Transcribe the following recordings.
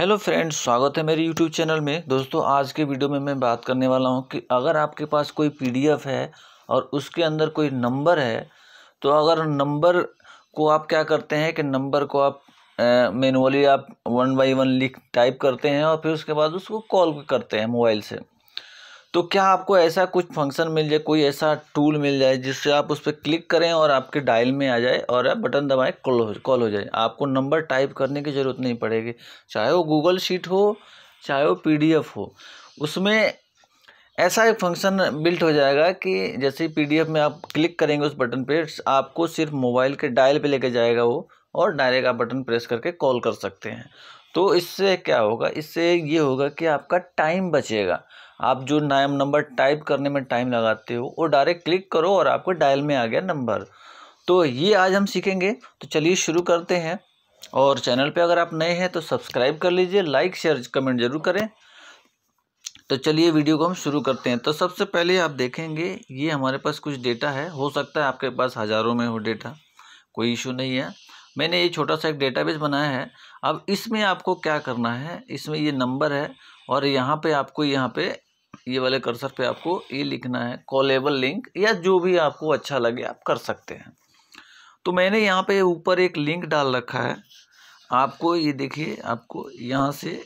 hello friends स्वागत है मेरे यूट्यूब चैनल में दोस्तों आज के वीडियो में मैं बात करने वाला हूं कि अगर आपके पास कोई पीडीएफ है और उसके अंदर कोई नंबर है तो अगर नंबर को आप क्या करते हैं कि नंबर को आप मैनुअली आप वन बाई वन लिख टाइप करते हैं और फिर उसके बाद उसको कॉल करते हैं मोबाइल से तो क्या आपको ऐसा कुछ फंक्शन मिल जाए कोई ऐसा टूल मिल जाए जिससे आप उस पर क्लिक करें और आपके डायल में आ जाए और बटन दबाएं कॉल हो कॉल हो जाए आपको नंबर टाइप करने की ज़रूरत नहीं पड़ेगी चाहे वो गूगल शीट हो चाहे वो पी हो उसमें ऐसा एक फंक्शन बिल्ट हो जाएगा कि जैसे ही पीडीएफ में आप क्लिक करेंगे उस बटन पर आपको सिर्फ मोबाइल के डायल पर लेके जाएगा वो और डायरेक्ट आप बटन प्रेस करके कॉल कर सकते हैं तो इससे क्या होगा इससे ये होगा कि आपका टाइम बचेगा आप जो नाम नंबर टाइप करने में टाइम लगाते हो वो डायरेक्ट क्लिक करो और आपको डायल में आ गया नंबर तो ये आज हम सीखेंगे तो चलिए शुरू करते हैं और चैनल पे अगर आप नए हैं तो सब्सक्राइब कर लीजिए लाइक शेयर कमेंट ज़रूर करें तो चलिए वीडियो को हम शुरू करते हैं तो सबसे पहले आप देखेंगे ये हमारे पास कुछ डेटा है हो सकता है आपके पास हज़ारों में हो डेटा कोई इशू नहीं है मैंने ये छोटा सा एक डेटाबेस बनाया है अब इसमें आपको क्या करना है इसमें ये नंबर है और यहाँ पे आपको यहाँ पे ये वाले कर्सर पे आपको ये लिखना है कॉलेबल लिंक या जो भी आपको अच्छा लगे आप कर सकते हैं तो मैंने यहाँ पे ऊपर एक लिंक डाल रखा है आपको ये देखिए आपको यहाँ से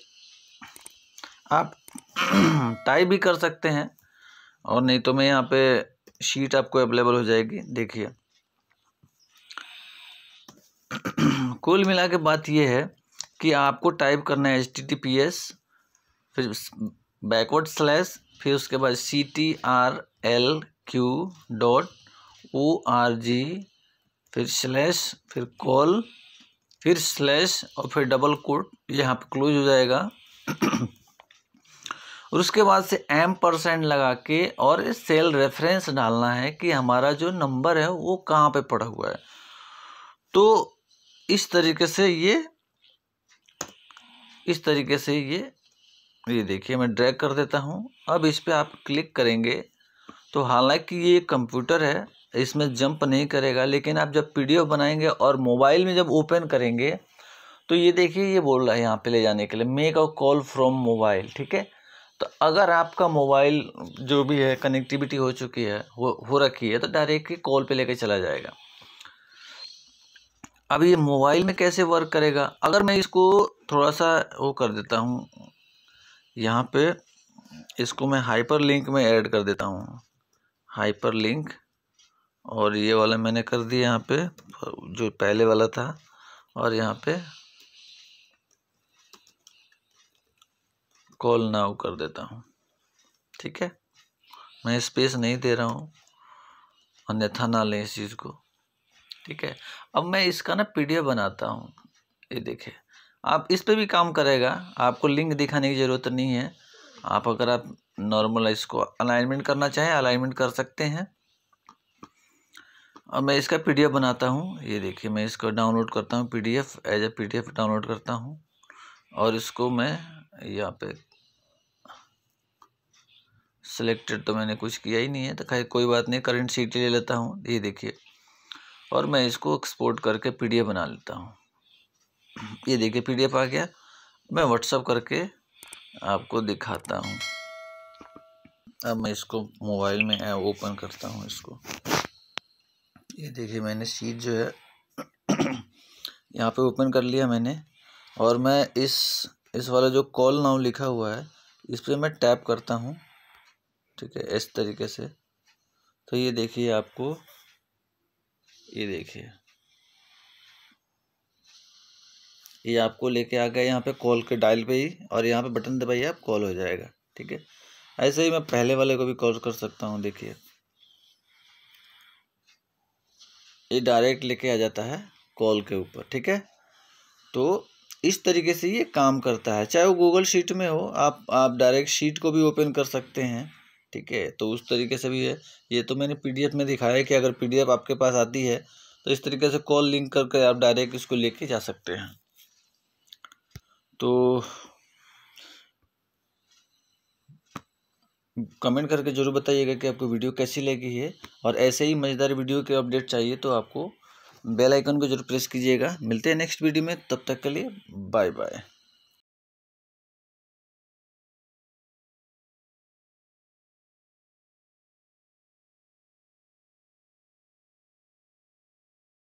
आप टाइप भी कर सकते हैं और नहीं तो मैं यहाँ पे शीट आपको अवेलेबल हो जाएगी देखिए कुल मिला के बात यह है कि आपको टाइप करना है H T T P S फिर बैकवर्ड स्लैश फिर उसके बाद C T R L Q dot O R G फिर स्लैश फिर कॉल फिर स्लैश और फिर डबल कोट यहाँ पे क्लोज हो जाएगा और उसके बाद से एम परसेंट लगा के और सेल रेफरेंस डालना है कि हमारा जो नंबर है वो कहाँ पे पड़ा हुआ है तो इस तरीके से ये इस तरीके से ये ये देखिए मैं ड्रैग कर देता हूँ अब इस पर आप क्लिक करेंगे तो हालांकि ये कंप्यूटर है इसमें जंप नहीं करेगा लेकिन आप जब पीडीएफ बनाएंगे और मोबाइल में जब ओपन करेंगे तो ये देखिए ये बोल रहा है यहाँ पे ले जाने के लिए make a call from mobile ठीक है तो अगर आपका मोबाइल जो भी है कनेक्टिविटी हो चुकी है हो हो रखी है तो डायरेक्टली कॉल पे लेके चला जाएगा अब ये मोबाइल में कैसे वर्क करेगा अगर मैं इसको थोड़ा सा वो कर देता हूँ यहाँ पे इसको मैं हाइपर लिंक में ऐड कर देता हूँ हाइपर लिंक और ये वाला मैंने कर दिया यहाँ पे जो पहले वाला था और यहाँ पे कॉल नाउ कर देता हूँ ठीक है मैं स्पेस नहीं दे रहा हूँ अन्यथा ना लें इस चीज़ को ठीक है अब मैं इसका ना पीडीएफ बनाता हूँ ये देखें आप इस पे भी काम करेगा आपको लिंक दिखाने की ज़रूरत नहीं है आप अगर आप नॉर्मल इसको अलाइनमेंट करना चाहें अलाइनमेंट कर सकते हैं और मैं इसका पीडीएफ बनाता हूँ ये देखिए मैं इसको डाउनलोड करता हूँ PDF as A P download करता हूँ और इसको मैं यहाँ पे सिलेक्टेड तो मैंने कुछ किया ही नहीं है तो खैर कोई बात नहीं करंट सीट ले लेता हूँ ये देखिए और मैं इसको एक्सपोर्ट करके पीडीएफ बना लेता हूँ ये देखिए पीडीएफ आ गया मैं व्हाट्सअप करके आपको दिखाता हूँ अब मैं इसको मोबाइल में ओपन करता हूँ इसको ये देखिए मैंने सीट जो है यहाँ पे ओपन कर लिया मैंने और मैं इस इस वाला जो कॉल नाउ लिखा हुआ है इस पर मैं टैप करता हूँ ठीक है इस तरीके से तो ये देखिए आपको ये देखिए ये आपको लेके आ गया यहाँ पे कॉल के डायल पे ही और यहाँ पे बटन दबाइए आप कॉल हो जाएगा ठीक है ऐसे ही मैं पहले वाले को भी कॉल कर सकता हूँ देखिए ये डायरेक्ट लेके आ जाता है कॉल के ऊपर ठीक है तो इस तरीके से ये काम करता है चाहे वो गूगल शीट में हो आप आप डायरेक्ट शीट को भी ओपन कर सकते हैं ठीक है तो उस तरीके से भी है ये तो मैंने पीडीएफ में दिखाया है कि अगर पीडीएफ आपके पास आती है तो इस तरीके से कॉल लिंक करके आप डायरेक्ट इसको लेके जा सकते हैं तो कमेंट करके ज़रूर बताइएगा कि आपको वीडियो कैसी लगी है और ऐसे ही मज़ेदार वीडियो के अपडेट चाहिए तो आपको बेल आइकन को जरूर प्रेस कीजिएगा मिलते हैं नेक्स्ट वीडियो में तब तक के लिए बाय बाय